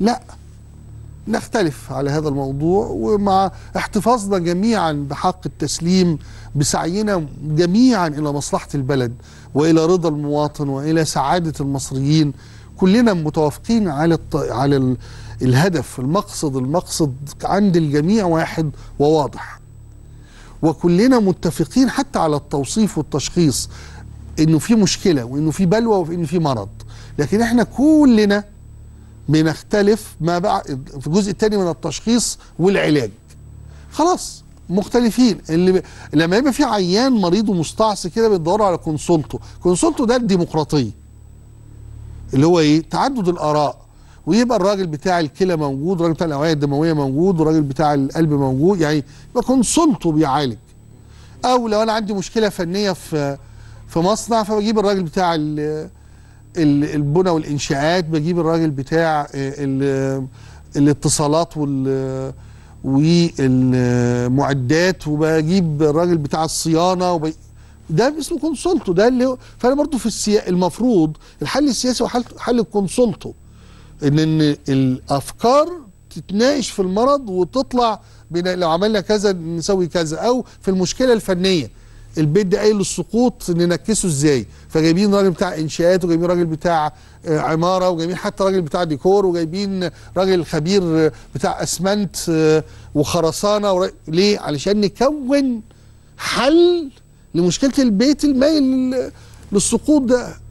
لا نختلف على هذا الموضوع ومع احتفاظنا جميعا بحق التسليم بسعينا جميعا الى مصلحه البلد والى رضا المواطن والى سعاده المصريين كلنا متوافقين على الط... على ال... الهدف المقصد المقصد عند الجميع واحد وواضح وكلنا متفقين حتى على التوصيف والتشخيص انه في مشكله وانه في بلوى وانه في مرض لكن احنا كلنا بنختلف ما بعد في الجزء الثاني من التشخيص والعلاج خلاص مختلفين اللي ب... لما يبقى في عيان مريض ومستعصي كده بيدوروا على كونسولته كونسولته ده الديمقراطيه اللي هو ايه تعدد الاراء ويبقى الراجل بتاع الكلى موجود الراجل بتاع الاوعيه الدمويه موجود والراجل بتاع القلب موجود يعني يبقى كونسولته بيعالج او لو انا عندي مشكله فنيه في في مصنع فبجيب الراجل بتاع ال... البنى والانشاءات بجيب الراجل بتاع آه، الاتصالات وال والمعدات وبجيب الراجل بتاع الصيانه وب... ده اسمه كونسولتو ده اللي هو فانا برضو في السيا... المفروض الحل السياسي هو حل الكونسولتو ان ان الافكار تتناقش في المرض وتطلع بنا... لو عملنا كذا نسوي كذا او في المشكله الفنيه البيت ده قايل للسقوط ننكسه ازاي فجايبين راجل بتاع انشاءات وجايبين راجل بتاع آه، عماره وجايبين حتى راجل بتاع ديكور وجايبين راجل خبير آه، بتاع اسمنت آه، وخرسانه ورا... ليه علشان نكون حل لمشكله البيت المايل للسقوط ده